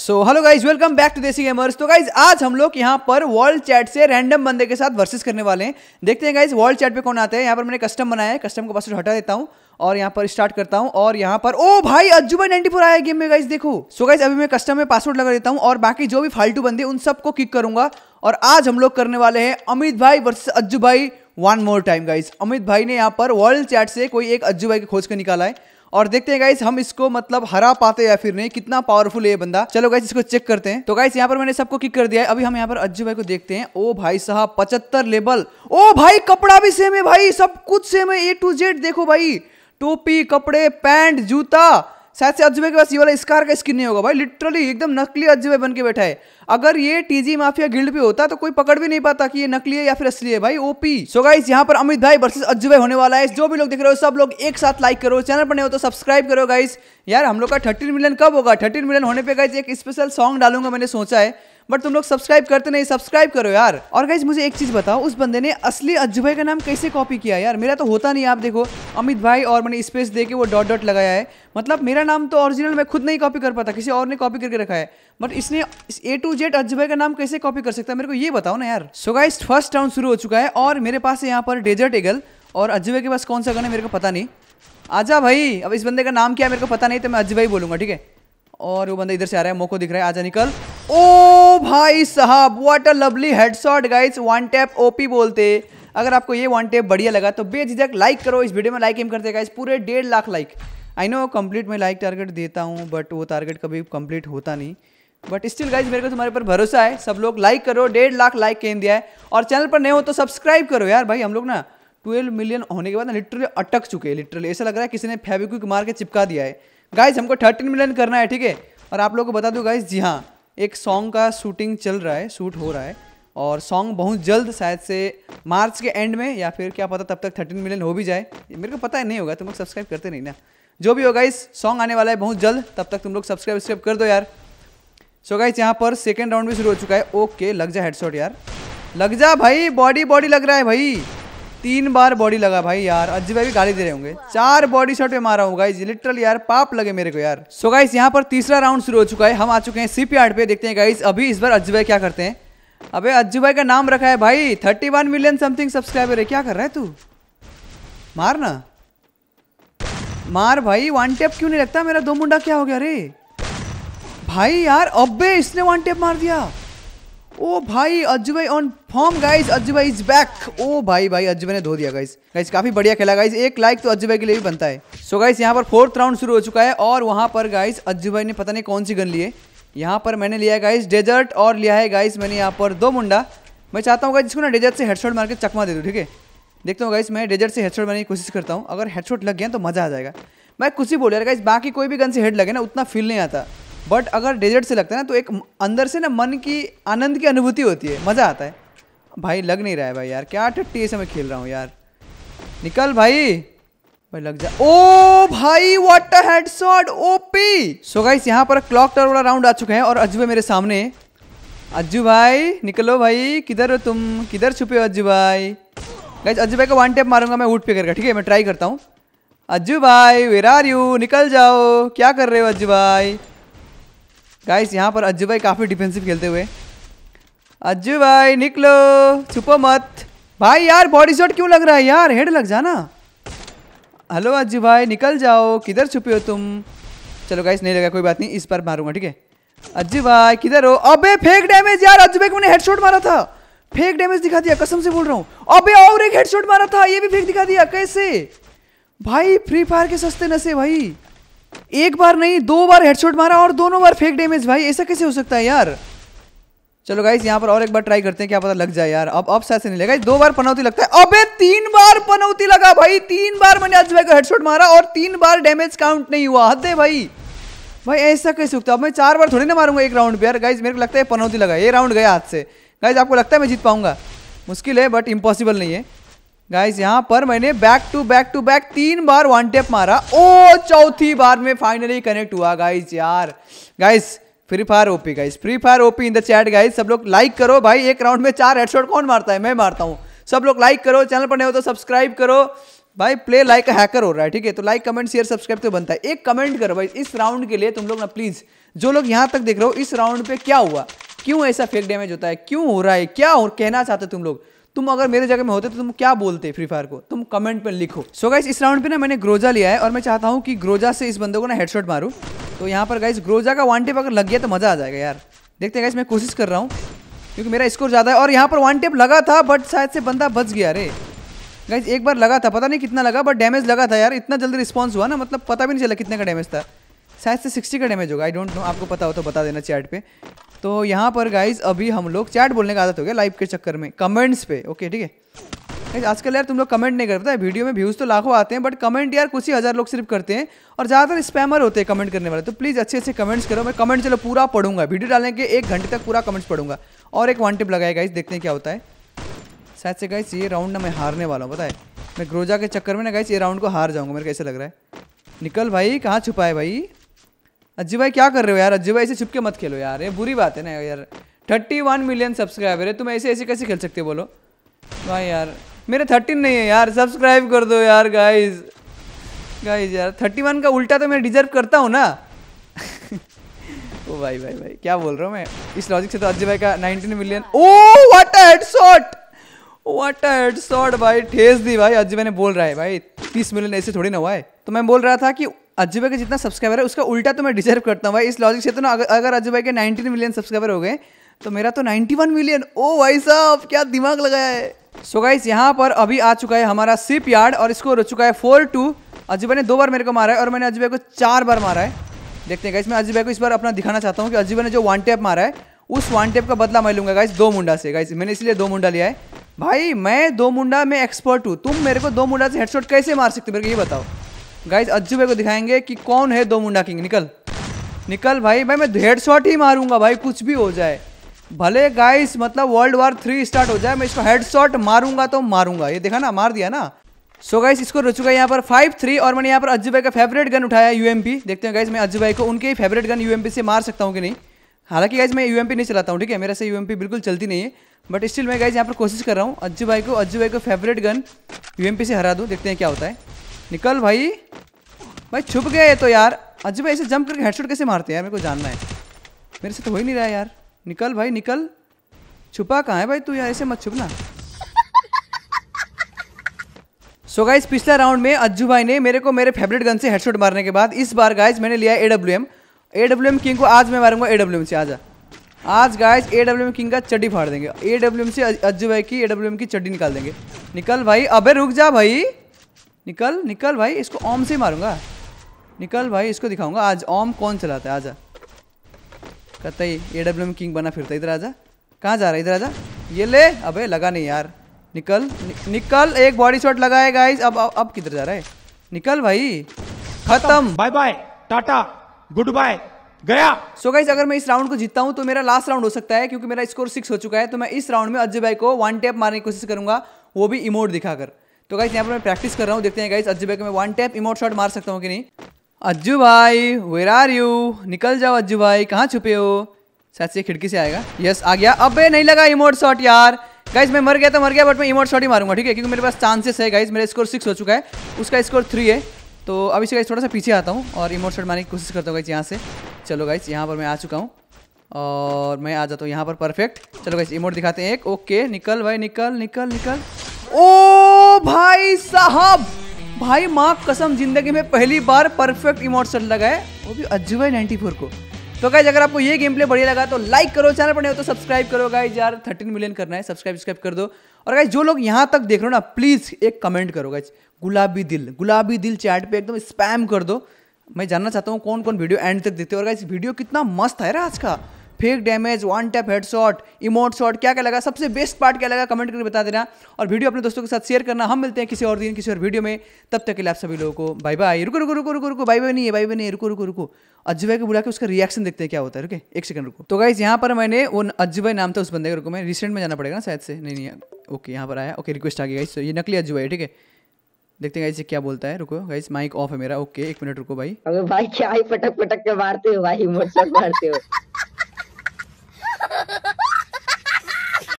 So hello guys welcome back to Desi gamers तो guys आज हम लोग यहाँ पर वर्ल्ड चैट से रैंडम बंदे के साथ वर्सेस करने वाले हैं देखते हैं गाइज वर्ल्ड चैट पे कौन आते हैं यहाँ पर मैंने कस्टम बनाया है कस्टम को पास हटा देता हूँ और यहाँ पर स्टार्ट करता हूँ और यहाँ पर ओ भाई अज्जू भाई नाइन्टी फोर आया गेम में गाइज देखो सो गाइज अभी मैं कस्टम में पासवर्ड लगा देता हूँ और बाकी जो भी फालतू बंदे उन सबको किक करूंगा और आज हम लोग करने वाले हैं अमित भाई वर्सेस अज्जू भाई one more time guys Amit भाई ने यहाँ पर वर्ल्ड चैट से कोई एक अज्जू भाई की खोज कर निकाला है और देखते हैं गाइस हम इसको मतलब हरा पाते या फिर नहीं कितना पावरफुल है ये बंदा चलो गाइस इसको चेक करते हैं तो गाइस यहाँ पर मैंने सबको किक कर दिया है अभी हम यहाँ पर अज्जू भाई को देखते हैं ओ भाई साहब पचहत्तर लेवल ओ भाई कपड़ा भी सेम है भाई सब कुछ सेम है ए टू जेड देखो भाई टोपी कपड़े पैंट जूता शायद से अजूबे के पास ये वाला इस कार का स्किन नहीं होगा भाई लिटरली एकदम नकली अजूबे बन के बैठा है अगर ये टीजी माफिया गिल्ड पे होता तो कोई पकड़ भी नहीं पाता कि ये नकली है या फिर असली है भाई ओपी सो गाइस यहाँ पर अमित भाई वर्सेस अजूबे होने वाला है जो भी लोग देख रहे हो सब लोग एक साथ लाइक करो चैनल पर नहीं हो तो सब्सक्राइब करो गाइस यार हम लोग का थर्टीन मिलियन कब होगा थर्टीन मिलियन होने पर गाइज एक स्पेशल सॉन्ग डालूंगा मैंने सोचा है बट तुम लोग सब्सक्राइब करते नहीं सब्सक्राइब करो यार और गाइज मुझे एक चीज बताओ उस बंदे ने असली अज्जू भाई का नाम कैसे कॉपी किया यार मेरा तो होता नहीं आप देखो अमित भाई और मैंने स्पेस दे के वो डॉट डॉट लगाया है मतलब मेरा नाम तो ऑरिजिनल मैं खुद नहीं कॉपी कर पाता किसी और ने कॉपी करके रखा है बट इसने ए टू जेड अज्जू भाई का नाम कैसे कॉपी कर सकता है मेरे को ये बताओ ना यार सो गाइज फर्स्ट राउंड शुरू हो चुका है और मेरे पास है यहाँ पर डेजर्ट एगल और अज्जू भाई के पास कौन सा गन है मेरे को पता नहीं आजा भाई अब इस बंदे का नाम क्या है मेरे को पता नहीं तो मैं अज्जू भाई बोलूंगा ठीक है और वो बंदा इधर से आ रहा है मोको दिख रहा है आजा निकल ओ भाई साहब what a lovely headshot guys one tap OP बोलते अगर आपको ये वन टैप बढ़िया लगा तो बेझिझक लाइक करो इस वीडियो में लाइक एम करते गाइस पूरे डेढ़ lakh like I know complete मैं लाइक टारगेट देता हूँ बट वो टारगेट कभी कंप्लीट होता नहीं बट स्टिल गाइज मेरे को तुम्हारे पर भरोसा है सब लोग लाइक करो डेढ़ लाख लाइक कह दिया है और चैनल पर नए हो तो सब्सक्राइब करो यार भाई हम लोग ना ट्वेल्व मिलियन होने के बाद ना लिटरली अटक चुके हैं लिटरली ऐसा लग रहा है किसी ने फेविक्विक मार के चिपका दिया है गाइज हमको थर्टीन मिलियन करना है ठीक है और आप लोग को बता दो गाइज जी हाँ एक सॉन्ग का शूटिंग चल रहा है शूट हो रहा है और सॉन्ग बहुत जल्द शायद से मार्च के एंड में या फिर क्या पता तब तक थर्टीन मिलियन हो भी जाए मेरे को पता है नहीं होगा तुम लोग सब्सक्राइब करते नहीं ना जो भी होगा इस सॉन्ग आने वाला है बहुत जल्द तब तक तुम लोग सब्सक्राइब सब्सक्राइब कर दो यार सो गाइस यहाँ पर सेकेंड राउंड भी शुरू हो चुका है ओके लग जा हेडशॉट यार लग जा भाई बॉडी बॉडी लग रहा है भाई तीन बार बॉडी लगा भाई यार अज्जय भाई भी गाली दे रहे होंगे चार बॉडी शॉट पे मारा हूँ गाइज लिटरल यार पाप लगे मेरे को यार सो so गाइज यहाँ पर तीसरा राउंड शुरू हो चुका है हम आ चुके हैं सीपीआर पे देखते हैं गाइज अभी इस बार अज्जय भाई क्या करते हैं अबे अज्जू भाई का नाम रखा है भाई thirty one million something subscriber है क्या कर रहा है तू मार ना मार भाई वन टेप क्यों नहीं लगता मेरा दो मुंडा क्या हो गया अरे भाई यार अबे इसने वन टेप मार दिया ओ oh, भाई अज्जू भाई ऑन फॉर्म गाइज अज्जू भाई इज बैक ओ भाई भाई अज्जू भाई ने धो दिया गाइज गाइज काफी बढ़िया खेला गाइज एक लाइक तो अज्जू भाई के लिए भी बनता है सो so गाइज यहाँ पर फोर्थ राउंड शुरू हो चुका है और वहाँ पर गाइज अज्जू भाई ने पता नहीं कौन सी गन ली है यहाँ पर मैंने लिया है गाइज डेजर्ट और लिया है गाइज मैंने यहाँ पर दो मुंडा मैं चाहता हूँ गाइज जिसको ना डेजर्ट से हेडशॉट मार के चकमा दे दूँ ठीक है देखता हूँ गाइज मैं डेजर्ट से हेडशॉट मारने की कोशिश करता हूँ अगर हेडशॉट लग गया तो मज़ा आ जाएगा मैं कुछ ही बोल रहा गाइज बाकी कोई भी गन से हेड लगे ना उतना फील नहीं आता बट अगर डेजर्ट से लगता है ना तो एक अंदर से ना मन की आनंद की अनुभूति होती है मज़ा आता है भाई लग नहीं रहा है भाई यार क्या टट्टी ऐसे मैं खेल रहा हूँ यार निकल भाई भाई लग जा ओ भाई what a headshot OP so guys यहाँ पर क्लॉक टावर वाला राउंड आ चुके हैं और अज्जू मेरे सामने अज्जू भाई निकलो भाई किधर हो तुम किधर छुपे हो अज्जू भाई गाइज अज्जू भाई का वन टेप मारूंगा मैं वुड पे करके ठीक है मैं ट्राई करता हूँ अज्जू भाई वेर आर यू निकल जाओ क्या कर रहे हो अज्जू भाई गाइस यहाँ पर अज्जू भाई काफ़ी डिफेंसिव खेलते हुए अज्जू भाई निकलो छुपो मत भाई यार बॉडी शॉट क्यों लग रहा है यार हेड लग जाना हेलो अज्जू भाई निकल जाओ किधर छुपे हो तुम चलो गाइस नहीं लगा कोई बात नहीं इस पर मारूंगा ठीक है अज्जू भाई किधर हो अबे फेक डैमेज यार अज्जू भाई को मैंने हेडशॉट मारा था फेक डैमेज दिखा दिया कसम से बोल रहा हूँ अबे और एक हेडशॉट मारा था ये भी फेक दिखा दिया कैसे भाई फ्री फायर के सस्ते नशे भाई एक बार नहीं दो बार हेडशॉट मारा और दोनों बार फेक डैमेज भाई ऐसा कैसे हो सकता है यार चलो गाइस यहाँ पर और एक बार ट्राई करते हैं क्या पता लग जाए यार अब अब शायद से नहीं लगा दो बार पनौती लगता है अबे तीन बार पनौती लगा भाई तीन बार मैंने भाई को हेडशॉट मारा और तीन बार डैमेज काउंट नहीं हुआ हद भाई भाई ऐसा कैसे होता अब मैं चार बार थोड़ी ना मारूंगा एक राउंड पर यार गाइज मेरे को लगता है पनौती लगा ये राउंड गया हाथ से गाइज आपको लगता है मैं जीत पाऊंगा मुश्किल है बट इम्पॉसिबल नहीं है गाइस यहाँ पर मैंने back to back to back तीन बार वन टेप मारा ओ चौथी बार में फाइनली कनेक्ट हुआ गाइस यार guys Free Fire OP guys Free Fire OP in the chat guys सब लोग लाइक करो भाई एक राउंड में चार हेडशॉट कौन मारता है मैं मारता हूँ सब लोग लाइक करो चैनल पर नहीं हो तो सब्सक्राइब करो भाई प्ले लाइक हैकर हो रहा है ठीक है तो लाइक कमेंट शेयर सब्सक्राइब तो बनता है एक कमेंट करो भाई इस राउंड के लिए तुम लोग ना प्लीज़ जो लोग यहाँ तक देख रहे हो इस राउंड पे क्या हुआ क्यों ऐसा फेक डैमेज होता है क्यों हो रहा है क्या हो कहना चाहते तुम लोग तुम अगर मेरे जगह में होते तो तुम क्या बोलते फ्री फायर को तुम कमेंट पर लिखो सो so गाइस इस राउंड पे ना मैंने ग्रोजा लिया है और मैं चाहता हूँ कि ग्रोजा से इस बंदे को ना हेडशॉट मारूँ तो यहाँ पर गाइस ग्रोजा का वन टेप अगर लग गया तो मज़ा आ जाएगा यार देखते हैं गाइस मैं कोशिश कर रहा हूँ क्योंकि मेरा स्कोर ज़्यादा है और यहाँ पर वन टेप लगा था बट शायद से बंदा बच गया अरे गाइज एक बार लगा था पता नहीं कितना लगा बट डैमेज लगा था यार इतना जल्दी रिस्पॉन्स हुआ ना मतलब पता भी नहीं चला कितने का डैमेज था शायद से सिक्सटी का डैमेज होगा आई डोंट नो आपको पता हो तो बता देना चैट पे तो यहाँ पर गाइज अभी हम लोग चैट बोलने का आदत हो गया लाइव के चक्कर में कमेंट्स पे ओके ठीक है आजकल यार तुम लोग कमेंट नहीं करते वीडियो में व्यूज़ तो लाखों आते हैं बट कमेंट यार कुछ ही हज़ार लोग सिर्फ करते हैं और ज़्यादातर स्पैमर होते हैं कमेंट करने वाले तो प्लीज़ अच्छे अच्छे कमेंट्स करो मैं कमेंट चलो पूरा पढ़ूंगा वीडियो डालने के एक घंटे तक पूरा कमेंट्स पढ़ूंगा और एक वन टिप लगाया गाइज देखते हैं क्या होता है शायद से गाइस ये राउंड ना मैं हारने वाला हूँ बताए मैं ग्रोजा के चक्कर में ना गाइस ये राउंड को हार जाऊँगा मेरे कैसे लग रहा है निकल भाई कहाँ छुपा है भाई अज्जी भाई क्या कर रहे हो यार अज्जी भाई ऐसे छिपके मत खेलो यार ये बुरी बात है ना यार थर्टी वन मिलियन सब्सक्राइबर है तुम तो ऐसे ऐसे कैसे खेल सकते हो बोलो भाई यार मेरे थर्टीन नहीं है यार सब्सक्राइब कर दो यार गाइज गाइज यार थर्टी वन का उल्टा तो मैं डिजर्व करता हूँ ना ओ भाई भाई भाई क्या बोल रहा हूँ मैं इस लॉजिक से तो अज्जी भाई का नाइनटीन मिलियन ओ what a head shot what a head shot भाई ठेस दी भाई अज्जी भाई ने बोल रहा है भाई तीस मिलियन ऐसे थोड़ी ना हुआ है तो मैं बोल रहा था कि अजू भाई का जितना सब्सक्राइबर है उसका उल्टा तो मैं डिजर्व करता हूँ भाई इस लॉजिक से तो ना अगर अजू भाई के नाइनटीन मिलियन सब्सक्राइबर हो गए तो मेरा तो नाइनटी वन मिलियन ओ भाई साहब क्या दिमाग लगाया है सो गाइस यहाँ पर अभी आ चुका है हमारा सिप यार्ड और इसको हो चुका है फोर टू अजू भाई ने दो बार मेरे को मारा है और मैंने अजय भाई को चार बार मारा है देखते हैं गाइस मैं अजय भाई को इस बार अपना दिखाना चाहता हूँ कि अजू भाई ने जो वन टैप मारा है उस वन टैप का बदला मैं लूँगा गाइस दो मुंडा से गाइस मैंने इसलिए दो मुंडा लिया है भाई मैं दो मुंडा में एक्सपर्ट हूँ तुम मेरे को दो मुंडा से हेडशॉट कैसे मार सकते हो मेरे को ये बताओ गाइज अज्जू भाई को दिखाएंगे कि कौन है दो मुंडा किंग निकल निकल भाई भाई मैं हेड शॉट ही मारूंगा भाई कुछ भी हो जाए भले गाइस मतलब वर्ल्ड वार थ्री स्टार्ट हो जाए मैं इसको हेड शॉट मारूंगा तो मारूंगा ये देखा ना मार दिया ना सो so गाइस इसको रचुका चुका है यहाँ पर फाइव थ्री और मैंने यहाँ पर अज्जू भाई का फेवरेट गन उठाया यू देखते हैं गाइस मैं अज्जू भाई को उनके ही फेवरेट गन यू से मार सकता हूँ कि नहीं हालांकि गाइज मैं यू नहीं चलाता हूँ ठीक है मेरे से यू बिल्कुल चलती नहीं है बट स्टिल मैं गाइज यहाँ पर कोशिश कर रहा हूँ अज्जू भाई को अज्जू भाई को फेवरेट गन यू से हरा दूँ देखते हैं क्या होता है निकल भाई भाई छुप गए तो यार भाई ऐसे जंप करके हेडशॉट कैसे मारते हैं यार मेरे को जानना है मेरे से तो हो ही नहीं रहा यार निकल भाई निकल छुपा कहाँ है भाई तू यार ऐसे मत छुपना सो गाइज पिछले राउंड में अज्जू भाई ने मेरे को मेरे फेवरेट गन से हेडशॉट मारने के बाद इस बार गाइज मैंने लिया A W M A W M king को आज मैं मारूंगा ए डब्ल्यू एम से आजा आज guys A W M king का चड्डी फाड़ देंगे ए डब्ल्यू एम से अज्जू भाई की ए डब्ल्यू एम की चड्डी निकाल देंगे निकल भाई अबे रुक जा भाई निकल निकल भाई इसको ओम से मारूंगा निकल भाई इसको दिखाऊंगा आज ओम कौन चलाता है आजा कहता ही ए डब्ल्यू किंग बना फिरता इधर आजा कहाँ जा रहा है इधर आजा ये ले अबे लगा नहीं यार निकल नि, निकल एक बॉडी शॉट लगा है गाइस अब अब, अब किधर जा रहा है निकल भाई खत्म bye bye tata goodbye गया सो so गाइज अगर मैं इस राउंड को जीतता हूँ तो मेरा लास्ट राउंड हो सकता है क्योंकि मेरा स्कोर सिक्स हो चुका है तो मैं इस राउंड में अजय भाई को वन टैप मारने की कोशिश करूंगा वो भी इमोट दिखाकर तो गाइज यहाँ पर मैं प्रैक्टिस कर रहा हूँ देखते हैं गाइज अजय भाई को मैं वन टैप इमोट शॉट मार सकता हूँ कि नहीं अज्जू भाई वेर आर यू निकल जाओ अज्जू भाई कहाँ छुपे हो शायद से खिड़की से आएगा यस आ गया अबे नहीं लगा इमोट शॉट यार गाइज मैं मर गया तो मर गया बट मैं इमोट शॉट ही मारूंगा ठीक है क्योंकि मेरे पास चांसेस है गाइज मेरा स्कोर सिक्स हो चुका है उसका स्कोर थ्री है तो अब इसे गाइज थोड़ा सा पीछे आता हूँ और इमोट शॉट मारने की कोशिश करता हूँ गाइज यहाँ से चलो गाइज यहाँ पर मैं आ चुका हूँ और मैं आ जाता हूँ यहाँ पर परफेक्ट चलो गाइज इमोट दिखाते हैं एक ओके निकल भाई निकल निकल निकल ओ भाई साहब भाई माँ कसम जिंदगी में पहली बार परफेक्ट इमोशन लगाए वो भी अजूबा नाइन्टी फोर को तो गाइज अगर आपको ये गेम प्ले बढ़िया लगा तो लाइक करो चैनल पर नहीं हो तो सब्सक्राइब करो गाइज यार थर्टीन मिलियन करना है सब्सक्राइब सब्सक्राइब कर दो और गाइज जो लोग यहाँ तक देख रहे हो ना प्लीज़ एक कमेंट करो गाइज गुलाबी दिल गुलाबी दिल चैट पे एकदम स्पैम कर दो मैं जानना चाहता हूँ कौन कौन वीडियो एंड तक देते हो और गाइज वीडियो कितना मस्त है रहा आज का fake damage one tap head shot emote shot क्या क्या लगा सबसे बेस्ट पार्ट क्या लगा कमेंट करके बता देना और वीडियो अपने दोस्तों के साथ शेयर करना हम मिलते हैं किसी और दिन किसी और वीडियो में तब तक के लिए आप सभी लोगों को बाय बाय रुको रुको रुको रुको रुको बाय बाय नहीं है बाय बाय नहीं है रुको रुको रुको अज्जय को बुला के उसका रिएक्शन देखते हैं क्या होता है रुके एक सेकंड रुको तो गाइज यहाँ पर मैंने वो अज्जय नाम था उस बंदे का रुको मैं रिसेंट में जाना पड़ेगा ना शायद से नहीं नहीं ओके यहाँ पर आया ओके रिक्वेस्ट आ गई गाइस तो ये नकली अज्जू है ठीक है देखते हैं गाइस ये क्या बोलता है रुको गाइस माइक ऑफ है मेरा ओके एक मिनट रुको भाई अबे भाई क्या ही पटक पटक के मारते हो भाई मोटरसाइकिल मारते हो Ha ha ha!